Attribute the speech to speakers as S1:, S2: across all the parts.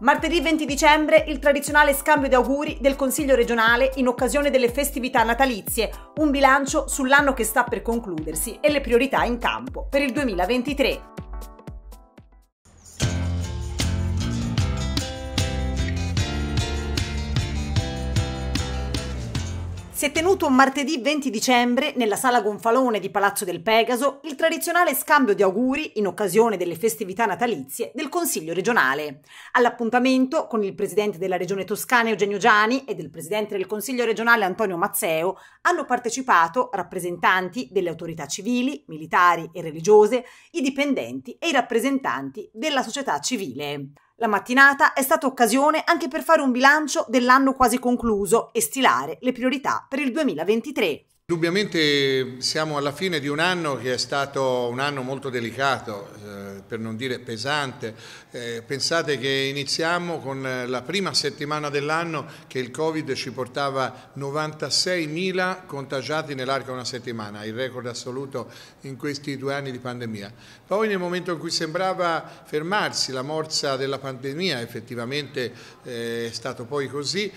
S1: Martedì 20 dicembre il tradizionale scambio di auguri del Consiglio regionale in occasione delle festività natalizie, un bilancio sull'anno che sta per concludersi e le priorità in campo per il 2023. Si è tenuto martedì 20 dicembre nella sala Gonfalone di Palazzo del Pegaso il tradizionale scambio di auguri in occasione delle festività natalizie del Consiglio regionale. All'appuntamento con il presidente della Regione Toscana Eugenio Giani e del presidente del Consiglio regionale Antonio Mazzeo hanno partecipato rappresentanti delle autorità civili, militari e religiose, i dipendenti e i rappresentanti della società civile. La mattinata è stata occasione anche per fare un bilancio dell'anno quasi concluso e stilare le priorità per il 2023.
S2: Indubbiamente siamo alla fine di un anno che è stato un anno molto delicato, eh, per non dire pesante. Eh, pensate che iniziamo con eh, la prima settimana dell'anno che il Covid ci portava 96.000 contagiati nell'arco di una settimana, il record assoluto in questi due anni di pandemia. Poi nel momento in cui sembrava fermarsi la morsa della pandemia, effettivamente è stato poi così,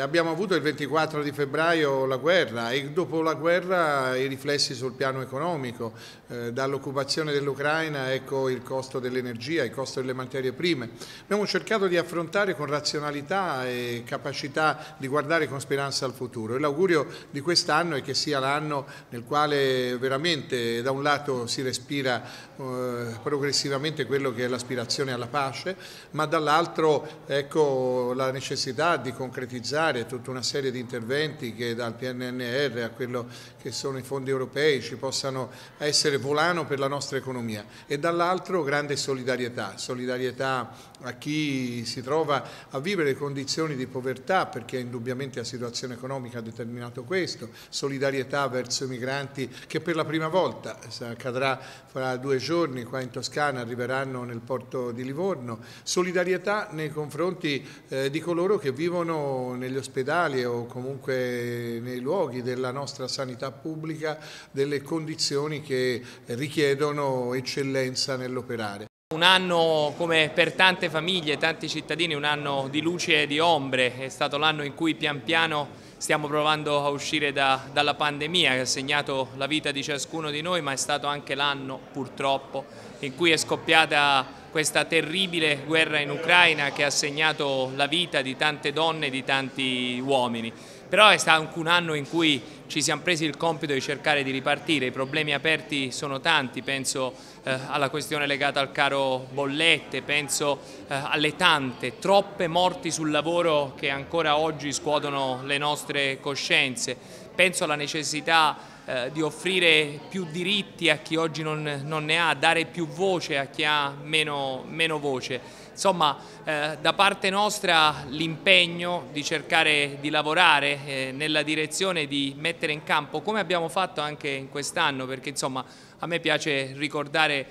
S2: abbiamo avuto il 24 di febbraio la guerra e dopo la la guerra i riflessi sul piano economico, eh, dall'occupazione dell'Ucraina ecco il costo dell'energia, il costo delle materie prime. Abbiamo cercato di affrontare con razionalità e capacità di guardare con speranza al futuro e l'augurio di quest'anno è che sia l'anno nel quale veramente da un lato si respira eh, progressivamente quello che è l'aspirazione alla pace, ma dall'altro ecco la necessità di concretizzare tutta una serie di interventi che dal PNNR a quello quello che sono i fondi europei, ci possano essere volano per la nostra economia e dall'altro grande solidarietà, solidarietà a chi si trova a vivere condizioni di povertà perché indubbiamente la situazione economica ha determinato questo, solidarietà verso i migranti che per la prima volta eh, accadrà fra due giorni qua in Toscana, arriveranno nel porto di Livorno, solidarietà nei confronti eh, di coloro che vivono negli ospedali o comunque nei luoghi della nostra nostra sanità pubblica delle condizioni che richiedono eccellenza nell'operare.
S3: Un anno come per tante famiglie, tanti cittadini, un anno di luce e di ombre, è stato l'anno in cui pian piano stiamo provando a uscire da, dalla pandemia che ha segnato la vita di ciascuno di noi, ma è stato anche l'anno purtroppo in cui è scoppiata questa terribile guerra in Ucraina che ha segnato la vita di tante donne e di tanti uomini però è stato anche un anno in cui ci siamo presi il compito di cercare di ripartire, i problemi aperti sono tanti, penso eh, alla questione legata al caro bollette, penso eh, alle tante, troppe morti sul lavoro che ancora oggi scuotono le nostre coscienze, penso alla necessità eh, di offrire più diritti a chi oggi non, non, ne ha, dare più voce a chi ha meno, meno voce. Insomma, eh, da parte nostra l'impegno di cercare di lavorare eh, nella direzione di mettere in campo, come abbiamo fatto anche in quest'anno, perché insomma a me piace ricordare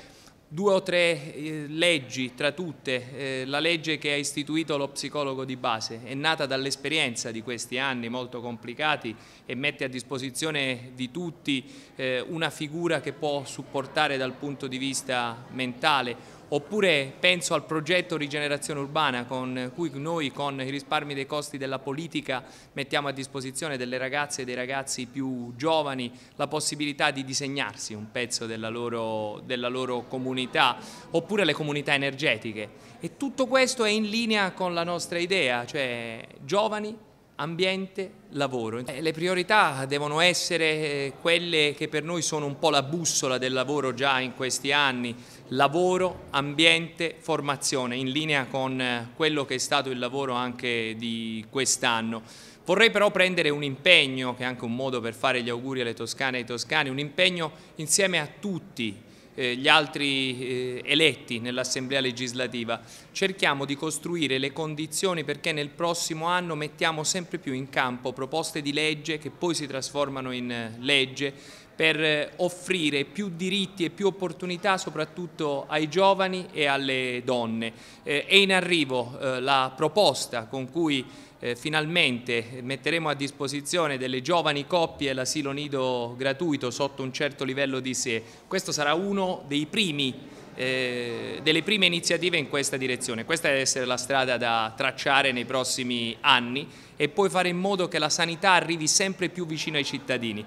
S3: due o tre eh, leggi tra tutte, eh, la legge che ha istituito lo psicologo di base, è nata dall'esperienza di questi anni molto complicati e mette a disposizione di tutti eh, una figura che può supportare dal punto di vista mentale Oppure penso al progetto Rigenerazione Urbana con cui noi con i risparmi dei costi della politica mettiamo a disposizione delle ragazze e dei ragazzi più giovani la possibilità di disegnarsi un pezzo della loro, della loro comunità oppure le comunità energetiche e tutto questo è in linea con la nostra idea, cioè giovani ambiente, lavoro. Eh, le priorità devono essere eh, quelle che per noi sono un po' la bussola del lavoro già in questi anni, lavoro, ambiente, formazione, in linea con eh, quello che è stato il lavoro anche di quest'anno. Vorrei però prendere un impegno, che è anche un modo per fare gli auguri alle toscane e ai toscani, un impegno insieme a tutti eh, gli altri eh, eletti nell'Assemblea legislativa. Cerchiamo di costruire le condizioni perché nel prossimo anno mettiamo sempre più in campo proposte di legge che poi si trasformano in eh, legge per offrire più diritti e più opportunità soprattutto ai giovani e alle donne. è in arrivo la proposta con cui eh, finalmente metteremo a disposizione delle giovani coppie l'asilo nido gratuito sotto un certo livello di sé. Questo sarà uno dei primi eh, delle prime iniziative in questa direzione. Questa deve essere la strada da tracciare nei prossimi anni e poi fare in modo che la sanità arrivi sempre più vicino ai cittadini,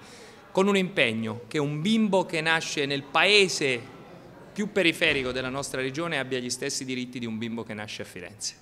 S3: con un impegno che un bimbo che nasce nel paese più periferico della nostra regione abbia gli stessi diritti di un bimbo che nasce a Firenze.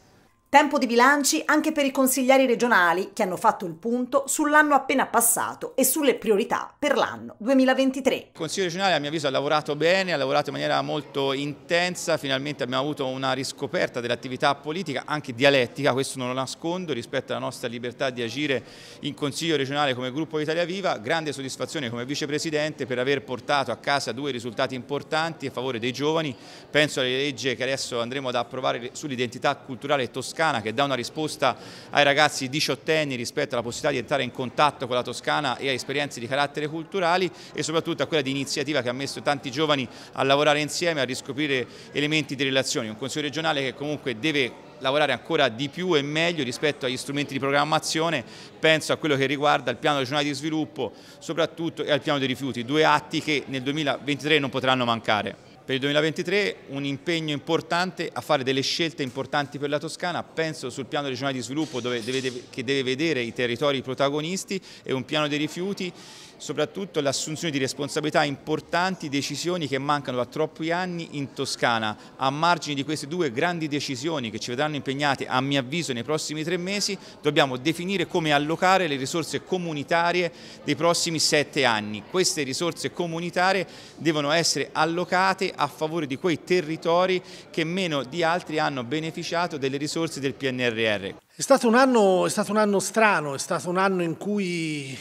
S1: Tempo di bilanci anche per i consiglieri regionali che hanno fatto il punto sull'anno appena passato e sulle priorità per l'anno 2023. Il
S4: Consiglio regionale a mio avviso ha lavorato bene, ha lavorato in maniera molto intensa, finalmente abbiamo avuto una riscoperta dell'attività politica, anche dialettica, questo non lo nascondo, rispetto alla nostra libertà di agire in Consiglio regionale come gruppo Italia Viva, grande soddisfazione come Vicepresidente per aver portato a casa due risultati importanti a favore dei giovani, penso alle leggi che adesso andremo ad approvare sull'identità culturale toscana Toscana che dà una risposta ai ragazzi diciottenni rispetto alla possibilità di entrare in contatto con la Toscana e a esperienze di carattere culturali e soprattutto a quella di iniziativa che ha messo tanti giovani a lavorare insieme, a riscoprire elementi di relazioni. Un Consiglio regionale che comunque deve lavorare ancora di più e meglio rispetto agli strumenti di programmazione, penso a quello che riguarda il piano regionale di sviluppo soprattutto e al piano dei rifiuti, due atti che nel 2023 non potranno mancare. Per il 2023 un impegno importante a fare delle scelte importanti per la Toscana, penso sul piano regionale di sviluppo dove deve, che deve vedere i territori protagonisti e un piano dei rifiuti, soprattutto l'assunzione di responsabilità importanti, decisioni che mancano da troppi anni in Toscana. A margine di queste due grandi decisioni che ci vedranno impegnate a mio avviso nei prossimi tre mesi, dobbiamo definire come allocare le risorse comunitarie dei prossimi sette anni. Queste risorse comunitarie devono essere allocate a favore di quei territori che meno di altri hanno beneficiato delle risorse del PNRR.
S5: È stato un anno, stato un anno strano, è stato un anno in cui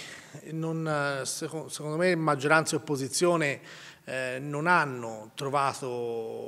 S5: non, secondo me maggioranza e opposizione eh, non hanno trovato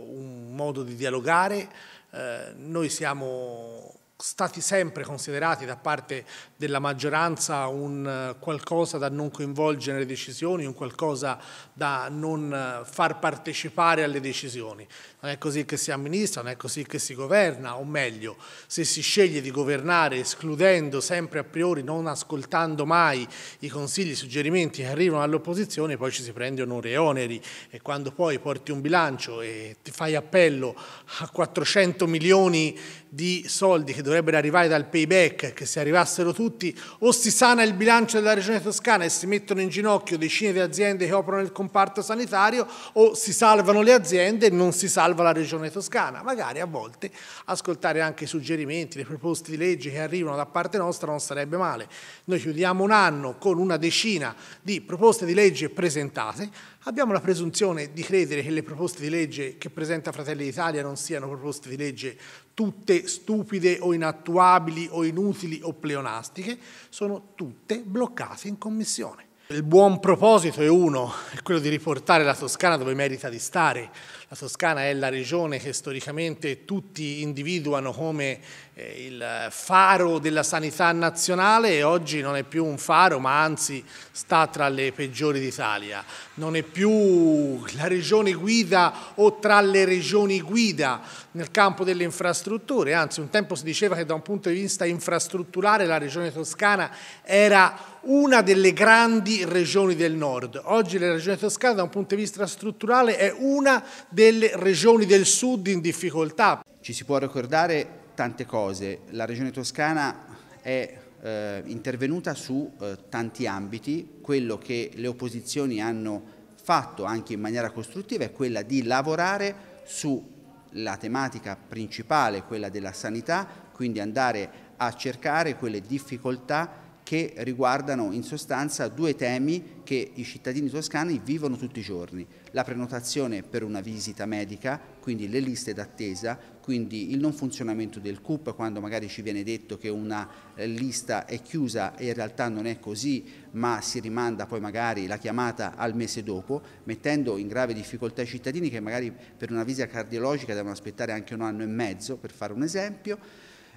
S5: un modo di dialogare, eh, noi siamo stati sempre considerati da parte della maggioranza un eh, qualcosa da non coinvolgere nelle decisioni, un qualcosa da non eh, far partecipare alle decisioni. Non è così che si amministra, non è così che si governa, o meglio, se si sceglie di governare escludendo sempre a priori, non ascoltando mai i consigli, i suggerimenti che arrivano all'opposizione, poi ci si prende onore e oneri e quando poi porti un bilancio e ti fai appello a 400 milioni di soldi che dovrebbero arrivare dal payback, che se arrivassero tutti o si sana il bilancio della regione toscana e si mettono in ginocchio decine di aziende che operano nel comparto sanitario o si salvano le aziende e non si salva la regione toscana. Magari a volte ascoltare anche i suggerimenti, le proposte di legge che arrivano da parte nostra non sarebbe male. Noi chiudiamo un anno con una decina di proposte di legge presentate, abbiamo la presunzione di credere che le proposte di legge che presenta Fratelli d'Italia non siano proposte di legge tutte stupide o in inattuabili o inutili o pleonastiche, sono tutte bloccate in commissione. Il buon proposito è uno, è quello di riportare la Toscana dove merita di stare, la Toscana è la regione che storicamente tutti individuano come eh, il faro della sanità nazionale e oggi non è più un faro ma anzi sta tra le peggiori d'Italia. Non è più la regione guida o tra le regioni guida nel campo delle infrastrutture, anzi un tempo si diceva che da un punto di vista infrastrutturale la regione toscana era una delle grandi regioni del nord. Oggi la regione toscana da un punto di vista strutturale è una delle delle regioni del sud in difficoltà. Ci si può ricordare
S6: tante cose, la regione toscana è eh, intervenuta su eh, tanti ambiti, quello che le opposizioni hanno fatto anche in maniera costruttiva è quella di lavorare sulla tematica principale, quella della sanità, quindi andare a cercare quelle difficoltà che riguardano in sostanza due temi che i cittadini toscani vivono tutti i giorni, la prenotazione per una visita medica, quindi le liste d'attesa, quindi il non funzionamento del CUP quando magari ci viene detto che una eh, lista è chiusa e in realtà non è così, ma si rimanda poi magari la chiamata al mese dopo, mettendo in grave difficoltà i cittadini che magari per una visita cardiologica devono aspettare anche un anno e mezzo, per fare un esempio.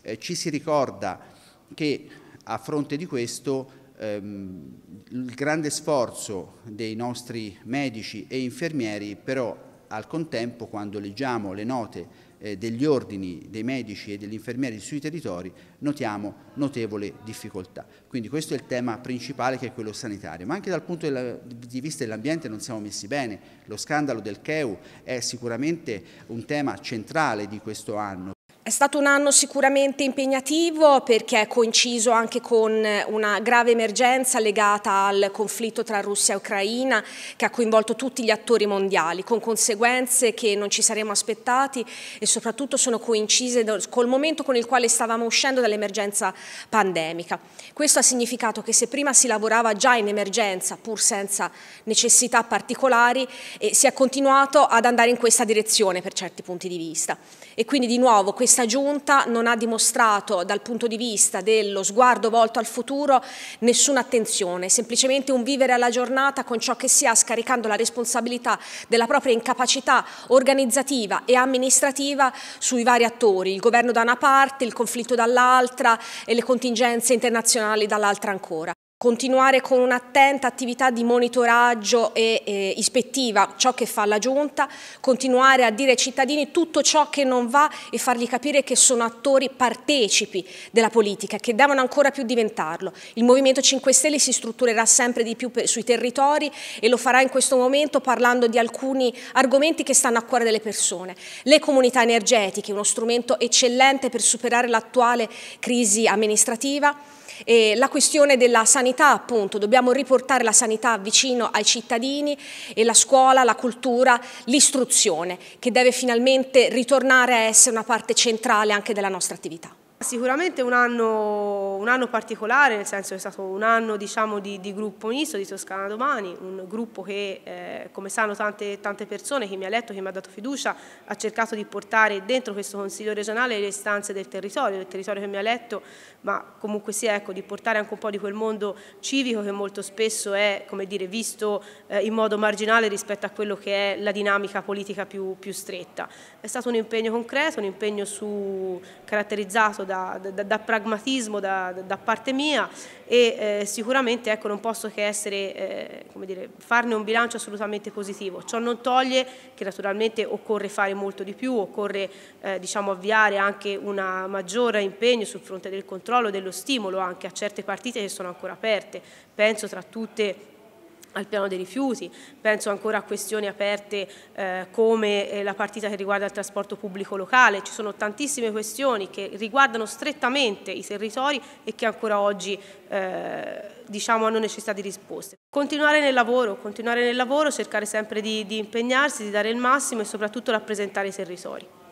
S6: Eh, ci si ricorda che a fronte di questo ehm, il grande sforzo dei nostri medici e infermieri però al contempo quando leggiamo le note eh, degli ordini dei medici e degli infermieri sui territori notiamo notevole difficoltà. Quindi questo è il tema principale che è quello sanitario, ma anche dal punto di vista dell'ambiente non siamo messi bene. Lo scandalo del CheU è sicuramente un tema centrale di questo anno è stato
S7: un anno sicuramente impegnativo perché è coinciso anche con eh, una grave emergenza legata al conflitto tra Russia e Ucraina che ha coinvolto tutti gli attori mondiali, con conseguenze che non ci saremmo aspettati e soprattutto sono coincise col momento con il quale stavamo uscendo dall'emergenza pandemica. Questo ha significato che se prima si lavorava già in emergenza, pur senza necessità particolari, eh, si è continuato ad andare in questa direzione per certi punti di vista. E quindi di nuovo questa giunta non ha dimostrato dal punto di vista dello sguardo volto al futuro nessuna attenzione, semplicemente un vivere alla giornata con ciò che si ha scaricando la responsabilità della propria incapacità organizzativa e amministrativa sui vari attori, il governo da una parte, il conflitto dall'altra e le contingenze internazionali dall'altra ancora continuare con un'attenta attività di monitoraggio e, e, ispettiva ciò che fa la Giunta, continuare a dire ai cittadini tutto ciò che non va e fargli capire che sono attori partecipi della politica, e che devono ancora più diventarlo. Il Movimento 5 Stelle si strutturerà sempre di più per, sui territori e lo farà in questo momento parlando di alcuni argomenti che stanno a cuore delle persone. Le comunità energetiche, uno strumento eccellente per superare l'attuale crisi amministrativa, e la questione della sanità, appunto, dobbiamo riportare la sanità vicino ai cittadini e la scuola, la cultura, l'istruzione, che deve finalmente ritornare a essere una parte centrale anche della nostra attività.
S8: Sicuramente un anno, un anno, particolare, nel senso che è stato un anno diciamo, di, di, gruppo misto di Toscana Domani, un gruppo che, eh, come sanno tante, tante, persone, chi mi ha letto, chi mi ha dato fiducia, ha cercato di portare dentro questo Consiglio regionale le istanze del territorio, del territorio che mi ha letto, ma comunque sia sì, ecco, di portare anche un po' di quel mondo civico che molto spesso è dire, visto eh, in modo marginale rispetto a quello che è la dinamica politica più, più stretta. È stato un impegno concreto, un impegno su, caratterizzato da da, da, da pragmatismo da, da, parte mia e eh, sicuramente ecco, non posso che essere, eh, come dire, farne un bilancio assolutamente positivo. Ciò non toglie che naturalmente occorre fare molto di più, occorre eh, diciamo, avviare anche un maggiore impegno sul fronte del controllo, dello stimolo anche a certe partite che sono ancora aperte. Penso tra tutte al piano dei rifiuti, penso ancora a questioni aperte eh, come eh, la partita che riguarda il trasporto pubblico locale, ci sono tantissime questioni che riguardano strettamente i territori e che ancora oggi eh, diciamo, hanno necessità di risposte. Continuare nel lavoro, continuare nel lavoro cercare sempre di, di impegnarsi, di dare il massimo e soprattutto rappresentare i territori.